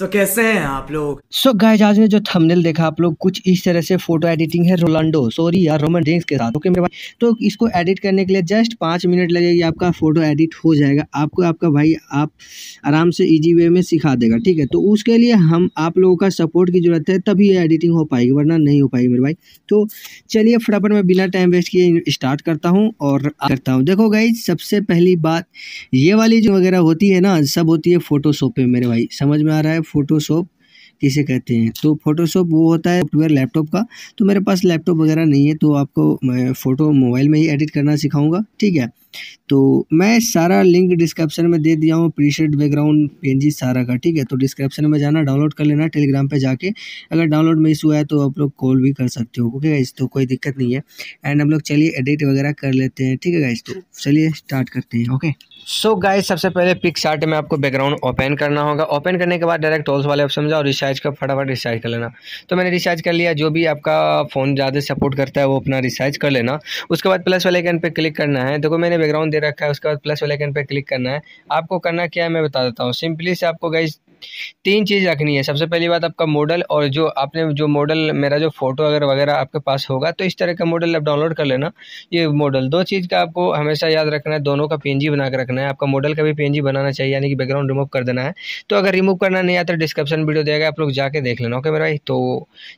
तो कैसे हैं आप लोग सो so गाइस आज ने जो थंबनेल देखा आप लोग कुछ इस तरह से फोटो एडिटिंग है रोलांडो सॉरी यार रोमन रेंस के साथ ओके मेरे भाई तो इसको एडिट करने के लिए जस्ट पाँच मिनट लगेगी आपका फोटो एडिट हो जाएगा आपको आपका भाई आप आराम से इजी वे में सिखा देगा ठीक है तो उसके लिए हम आप लोगों का सपोर्ट की जरूरत है तभी एडिटिंग हो पाएगी वरना नहीं हो पाएगी मेरे भाई तो चलिए फटाफट मैं बिना टाइम वेस्ट किए स्टार्ट करता हूँ और करता हूँ देखो गाइज सबसे पहली बात ये वाली जो वगैरह होती है ना सब होती है फोटोशॉप पे मेरे भाई समझ में आ रहा है फोटोशॉप किसे कहते हैं तो फोटोशॉप वो होता है सॉफ्टवेयर लैपटॉप का तो मेरे पास लैपटॉप वगैरह नहीं है तो आपको मैं फ़ोटो मोबाइल में ही एडिट करना सिखाऊंगा ठीक है तो मैं सारा लिंक डिस्क्रिप्शन में दे दिया हूँ प्रीशेड बैकग्राउंड पेंजी सारा का ठीक है तो डिस्क्रिप्शन में जाना डाउनलोड कर लेना टेलीग्राम पे जाके अगर डाउनलोड में इशू आया तो आप लोग कॉल भी कर सकते हो ओके गाइज तो कोई दिक्कत नहीं है एंड हम लोग चलिए एडिट वगैरह कर लेते हैं ठीक है गाइज तो चलिए स्टार्ट करते हैं ओके सो गाइज सबसे पहले पिक शार्ट में आपको बैकग्राउंड ओपन करना होगा ओपन करने के बाद डायरेक्ट टोल्स वाले ऑप्शन जाओ रिचार्ज का फटाफट रिचार्ज कर लेना तो मैंने रिचार्ज कर लिया जो भी आपका फ़ोन ज़्यादा सपोर्ट करता है वो अपना रिचार्ज कर लेना उसके बाद प्लस वाले आइकन पर क्लिक करना है देखो मैंने बैकग्राउंड दे रखा है उसके बाद प्लस वाले पर क्लिक करना है आपको करना क्या है मैं बता देता हूँ सिंपली से आपको गई तीन चीज़ रखनी है सबसे पहली बात आपका मॉडल और जो आपने जो मॉडल मेरा जो फ़ोटो अगर वगैरह आपके पास होगा तो इस तरह का मॉडल आप डाउनलोड कर लेना ये मॉडल दो चीज़ का आपको हमेशा याद रखना है दोनों का पी बना कर रखना है आपका मॉडल का भी पीएनजी बनाना चाहिए यानी कि बैकग्राउंड रिमूव कर देना है तो अगर रिमूव करना नहीं आता डिस्क्रिप्शन वीडियो देगा आप लोग जाके देख लेना ओके मेरा भाई तो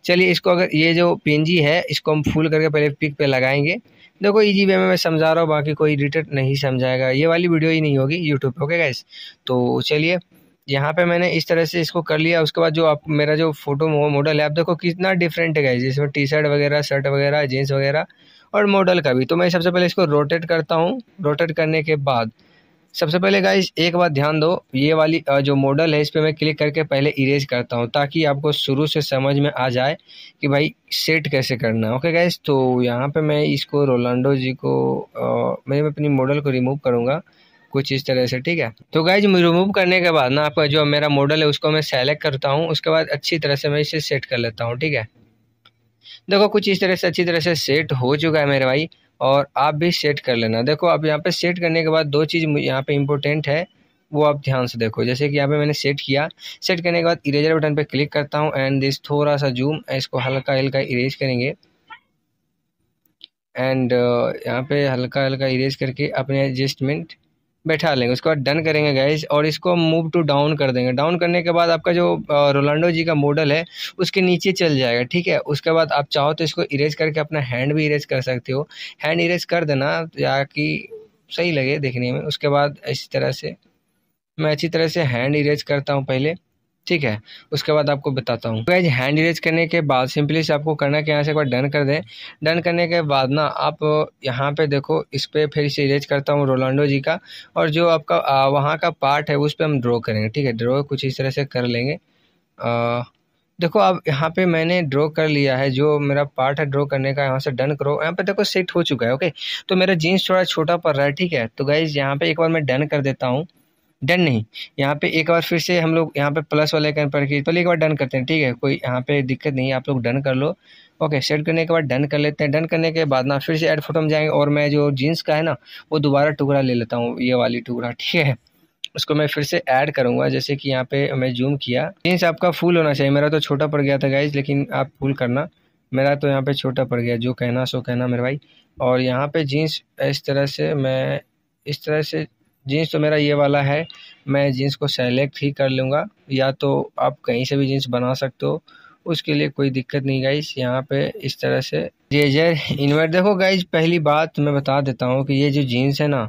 चलिए इसको अगर ये जो पी है इसको हम फुल करके पहले पिक पर लगाएंगे देखो इजी वे में मैं समझा रहा हूँ बाकी कोई एडिटर नहीं समझाएगा ये वाली वीडियो ही नहीं होगी यूट्यूब पर ओके गाइस तो चलिए यहाँ पे मैंने इस तरह से इसको कर लिया उसके बाद जो आप मेरा जो फोटो मॉडल है आप देखो कितना डिफरेंट है गाइस जिसमें टी शर्ट वगैरह शर्ट वगैरह जीन्स वगैरह और मॉडल का भी तो मैं सबसे पहले इसको रोटेट करता हूँ रोटेट करने के बाद सबसे पहले गाइज एक बात ध्यान दो ये वाली जो मॉडल है इस पर मैं क्लिक करके पहले इरेज करता हूँ ताकि आपको शुरू से समझ में आ जाए कि भाई सेट कैसे करना है ओके गाइज तो यहाँ पे मैं इसको रोलांडो जी को मैं अपनी मॉडल को रिमूव करूँगा कुछ इस तरह से ठीक है तो गाइज रिमूव करने के बाद ना आपका जो मेरा मॉडल है उसको मैं सेलेक्ट करता हूँ उसके बाद अच्छी तरह से मैं इसे सेट कर लेता हूँ ठीक है देखो कुछ इस तरह से अच्छी तरह से सेट हो चुका है मेरे भाई और आप भी सेट कर लेना देखो आप यहाँ पे सेट करने के बाद दो चीज़ यहाँ पे इम्पोर्टेंट है वो आप ध्यान से देखो जैसे कि यहाँ पे मैंने सेट किया सेट करने के बाद इरेजर बटन पे क्लिक करता हूँ एंड दिस थोड़ा सा जूम इसको हल्का हल्का इरेज करेंगे एंड uh, यहाँ पे हल्का हल्का इरेज करके अपने एडजस्टमेंट बैठा लेंगे उसके बाद डन करेंगे गैस और इसको मूव टू डाउन कर देंगे डाउन करने के बाद आपका जो रोलांडो जी का मॉडल है उसके नीचे चल जाएगा ठीक है उसके बाद आप चाहो तो इसको इरेज करके अपना हैंड भी इरेज कर सकते हो हैंड इरेज कर देना ताकि सही लगे देखने में उसके बाद इसी तरह से मैं अच्छी तरह से हैंड इरेज करता हूँ पहले ठीक है उसके बाद आपको बताता हूँ गाइज हैंड इरेज करने के बाद सिंपली से आपको करना कि यहाँ से एक बार डन कर दें डन करने के बाद ना आप यहाँ पे देखो इस पर फिर से इरेज करता हूँ रोलांडो जी का और जो आपका वहाँ का पार्ट है उस पर हम ड्रॉ करेंगे ठीक है ड्रॉ कुछ इस तरह से कर लेंगे आ, देखो अब यहाँ पे मैंने ड्रॉ कर लिया है जो मेरा पार्ट है ड्रॉ करने का यहाँ से डन करो यहाँ पे देखो सेट हो चुका है ओके तो मेरा जीन्स थोड़ा छोटा पड़ रहा है ठीक है तो गाइज यहाँ पे एक बार मैं डन कर देता हूँ डन नहीं यहाँ पे एक बार फिर से हम लोग यहाँ पे प्लस वाले कैन पर पहले एक बार डन करते हैं ठीक है कोई यहाँ पे दिक्कत नहीं है आप लोग डन कर लो ओके सेट करने के बाद डन कर लेते हैं डन करने के बाद ना फिर से एड फोटो में जाएंगे और मैं जो जीन्स का है ना वो दोबारा टुकड़ा ले लेता हूँ ये वाली टुकड़ा ठीक है उसको मैं फिर से ऐड करूँगा जैसे कि यहाँ पे मैं जूम किया जीन्स आपका फुल होना चाहिए मेरा तो छोटा पड़ गया था गाइज लेकिन आप फुल करना मेरा तो यहाँ पे छोटा पड़ गया जो कहना सो कहना मेरे भाई और यहाँ पे जीन्स इस तरह से मैं इस तरह से जीन्स तो मेरा ये वाला है मैं जीन्स को सेलेक्ट ही कर लूँगा या तो आप कहीं से भी जीन्स बना सकते हो उसके लिए कोई दिक्कत नहीं गाइस यहाँ पे इस तरह से जेजर इन्वर्ट देखो गाइस पहली बात मैं बता देता हूँ कि ये जो जीन्स है ना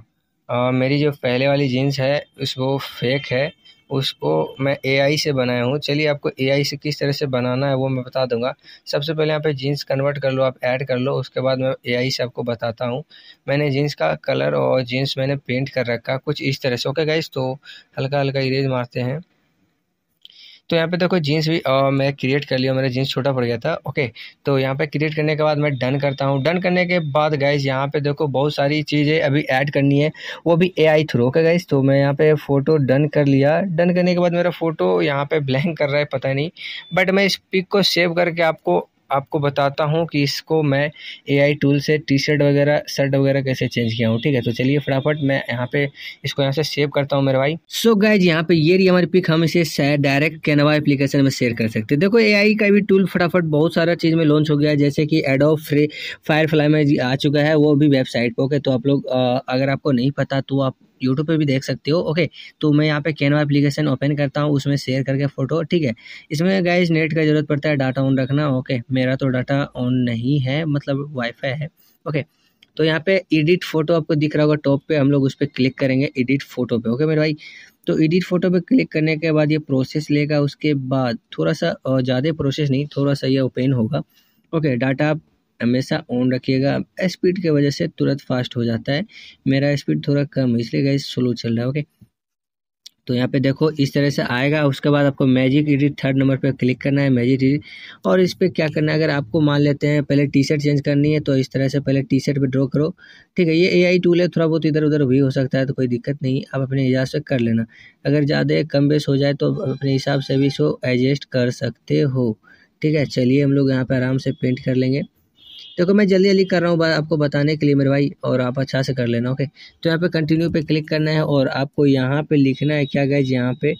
आ, मेरी जो पहले वाली जीन्स है उस वो फेक है उसको मैं एआई से बनाया हूँ चलिए आपको एआई से किस तरह से बनाना है वो मैं बता दूंगा सबसे पहले यहाँ पे जीन्स कन्वर्ट कर लो आप ऐड कर लो उसके बाद मैं एआई से आपको बताता हूँ मैंने जीन्स का कलर और जीन्स मैंने पेंट कर रखा कुछ इस तरह से ओके गाइज तो हल्का हल्का इरेज मारते हैं तो यहाँ पे देखो जीन्स भी आ, मैं क्रिएट कर लिया मेरा जीन्स छोटा पड़ गया था ओके तो यहाँ पे क्रिएट करने के बाद मैं डन करता हूँ डन करने के बाद गाइज यहाँ पे देखो बहुत सारी चीज़ें अभी ऐड करनी है वो भी A I through okay guys तो मैं यहाँ पे फ़ोटो डन कर लिया डन करने के बाद मेरा फ़ोटो यहाँ पर ब्लैंक कर रहा है पता नहीं बट मैं इस पिक को सेव करके आपको आपको बताता हूँ कि इसको मैं एआई टूल से टी शर्ट वगैरह शर्ट वगैरह कैसे चेंज किया हूँ ठीक है तो चलिए फटाफट मैं यहाँ पे इसको यहाँ से सेव करता हूँ मेरे भाई सो so गैज यहाँ पे ये रही हमारी पिक हम इसे डायरेक्ट कैनवा एप्लीकेशन में शेयर कर सकते हैं देखो ए का भी टूल फटाफट बहुत सारा चीज़ में लॉन्च हो गया है जैसे कि एडो फ्री फायर में आ चुका है वो भी वेबसाइट पर ओके तो आप लोग अगर आपको नहीं पता तो आप यूट्यूब पर भी देख सकते हो ओके तो मैं यहाँ पे कैनवा एप्लीकेशन ओपन करता हूँ उसमें शेयर करके फ़ोटो ठीक है इसमें गाइज नेट का ज़रूरत पड़ता है डाटा ऑन रखना ओके मेरा तो डाटा ऑन नहीं है मतलब वाईफाई है ओके तो यहाँ पे एडिट फोटो आपको दिख रहा होगा टॉप पे हम लोग उस पर क्लिक करेंगे एडिट फोटो पे ओके मेरे भाई तो एडिट फोटो पे क्लिक करने के बाद ये प्रोसेस लेगा उसके बाद थोड़ा सा ज़्यादा प्रोसेस नहीं थोड़ा सा ये ओपन होगा ओके डाटा आप हमेशा ऑन रखिएगा स्पीड की वजह से तुरंत फास्ट हो जाता है मेरा स्पीड थोड़ा कम है इसलिए गैस स्लो चल रहा है ओके तो यहाँ पे देखो इस तरह से आएगा उसके बाद आपको मैजिक एडिट थर्ड नंबर पे क्लिक करना है मैजिक एडिट और इस पर क्या करना है अगर आपको मान लेते हैं पहले टी शर्ट चेंज करनी है तो इस तरह से पहले टी शर्ट पर ड्रॉ करो ठीक है ये एआई टूल है थोड़ा बहुत इधर उधर भी हो सकता है तो कोई दिक्कत नहीं आप अपने हिसाब से कर लेना अगर ज़्यादा कम बेस हो जाए तो अपने हिसाब से भी इसको एडजस्ट कर सकते हो ठीक है चलिए हम लोग यहाँ पर आराम से पेंट कर लेंगे देखो मैं जल्दी जल्दी कर रहा हूँ आपको बताने के लिए मेरे भाई और आप अच्छा से कर लेना ओके तो यहाँ पे कंटिन्यू पे क्लिक करना है और आपको यहाँ पे लिखना है क्या गैज यहाँ पे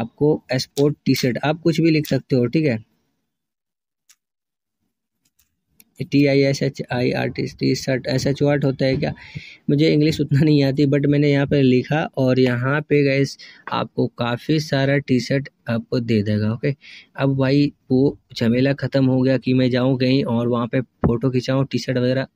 आपको एक्सपोर्ट टी शर्ट आप कुछ भी लिख सकते हो ठीक है T I S H I R T T shirt S H वर्ट होता है क्या मुझे इंग्लिश उतना नहीं आती बट मैंने यहाँ पर लिखा और यहाँ पे गए आपको काफ़ी सारा टी शर्ट आपको दे देगा ओके अब भाई वो झमेला ख़त्म हो गया कि मैं जाऊँ कहीं और वहाँ पे फ़ोटो खिंचाऊँ टी शर्ट वगैरह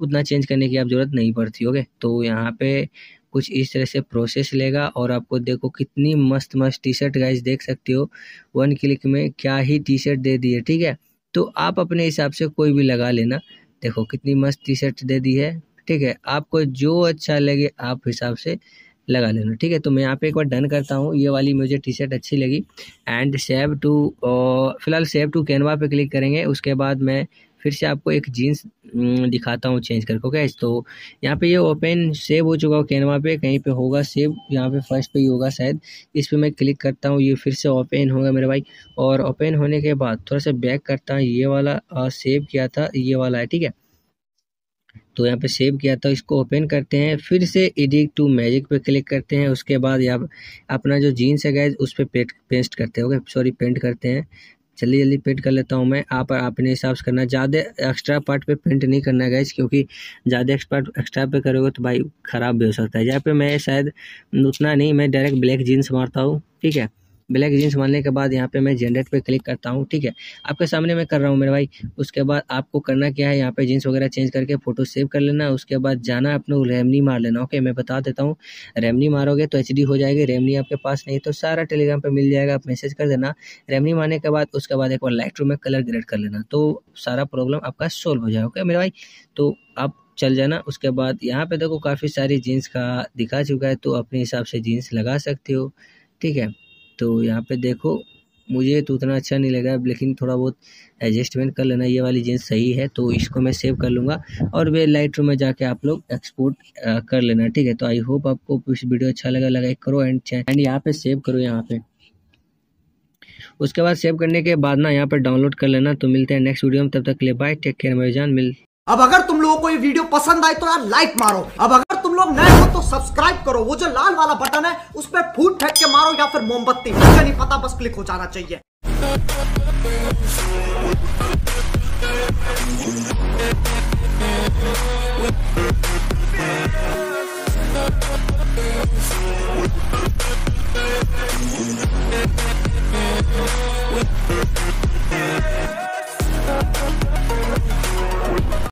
उतना चेंज करने की आप ज़रूरत नहीं पड़ती ओके तो यहाँ पे कुछ इस तरह से प्रोसेस लेगा और आपको देखो कितनी मस्त मस्त टी शर्ट गाइज देख सकते हो वन क्लिक में क्या ही टी शर्ट दे दिए ठीक है तो आप अपने हिसाब से कोई भी लगा लेना देखो कितनी मस्त टी शर्ट दे दी है ठीक है आपको जो अच्छा लगे आप हिसाब से लगा लेना ठीक है तो मैं यहाँ पे एक बार डन करता हूँ ये वाली मुझे टी शर्ट अच्छी लगी एंड सेव टू फिलहाल सेव टू कैनवा पे क्लिक करेंगे उसके बाद मैं फिर से आपको एक जीन्स दिखाता हूँ चेंज करके ओके तो यहाँ पे ये ओपन सेव हो चुका हो कैनवा पे कहीं पे होगा सेव यहाँ पे फर्स्ट पे ही होगा शायद इस पर मैं क्लिक करता हूँ ये फिर से ओपन होगा मेरे भाई और ओपन होने के बाद थोड़ा सा बैक करता हूँ ये वाला आ, सेव किया था ये वाला है ठीक है तो यहाँ पे सेव किया था इसको ओपन करते हैं फिर से एडिक टू मैजिक पे क्लिक करते हैं उसके बाद यहाँ अपना जो जीन्स है गैज उस पर पे पेस्ट करते हैं ओके सॉरी पेंट करते हैं जल्दी जल्दी पेंट कर लेता हूँ मैं आप अपने हिसाब से करना ज़्यादा एक्स्ट्रा पार्ट पे पेंट नहीं करना गैस क्योंकि ज़्यादा एक्स्ट्रा एक्स्ट्रा पे करोगे तो भाई ख़राब भी हो सकता है यहाँ पे मैं शायद उतना नहीं मैं डायरेक्ट ब्लैक जीन्स मारता हूँ ठीक है ब्लैक जीन्स मारने के बाद यहाँ पे मैं जनरेट पे क्लिक करता हूँ ठीक है आपके सामने मैं कर रहा हूँ मेरे भाई उसके बाद आपको करना क्या है यहाँ पे जीन्स वगैरह चेंज करके फ़ोटो सेव कर लेना उसके बाद जाना अपने रेमनी मार लेना ओके मैं बता देता हूँ रेमनी मारोगे तो एच हो जाएगी रेमनी आपके पास नहीं तो सारा टेलीग्राम पर मिल जाएगा आप मैसेज कर देना रेमनी मारने के बाद उसके बाद एक बार लाइट में कलर ग्रेड कर लेना तो सारा प्रॉब्लम आपका सोल्व हो जाएगा ओके मेरे भाई तो आप चल जाना उसके बाद यहाँ पे देखो काफ़ी सारी जीन्स का दिखा चुका है तो अपने हिसाब से जीन्स लगा सकते हो ठीक है तो यहाँ पे देखो मुझे तो उतना अच्छा नहीं लगा लेकिन थोड़ा बहुत एडजस्टमेंट कर लेना ये वाली जीन्स सही है तो इसको मैं सेव कर लूँगा और वे लाइट में जाके आप लोग एक्सपोर्ट कर लेना ठीक है तो आई होप आपको इस वीडियो अच्छा लगा लगा करो एंड एंड यहाँ पे सेव करो यहाँ पे उसके बाद सेव करने के बाद ना यहाँ पर डाउनलोड कर लेना तो मिलते हैं नेक्स्ट वीडियो में तब तक ले बाय टेक केयर मेरे जान मिल अब अगर तुम लोगों को ये वीडियो पसंद आए तो यार लाइक मारो अब अगर लोग नए हो तो सब्सक्राइब करो वो जो लाल वाला बटन है उस पर फूट फेंक के मारो या फिर मोमबत्ती मुझे नहीं पता बस क्लिक हो जाना चाहिए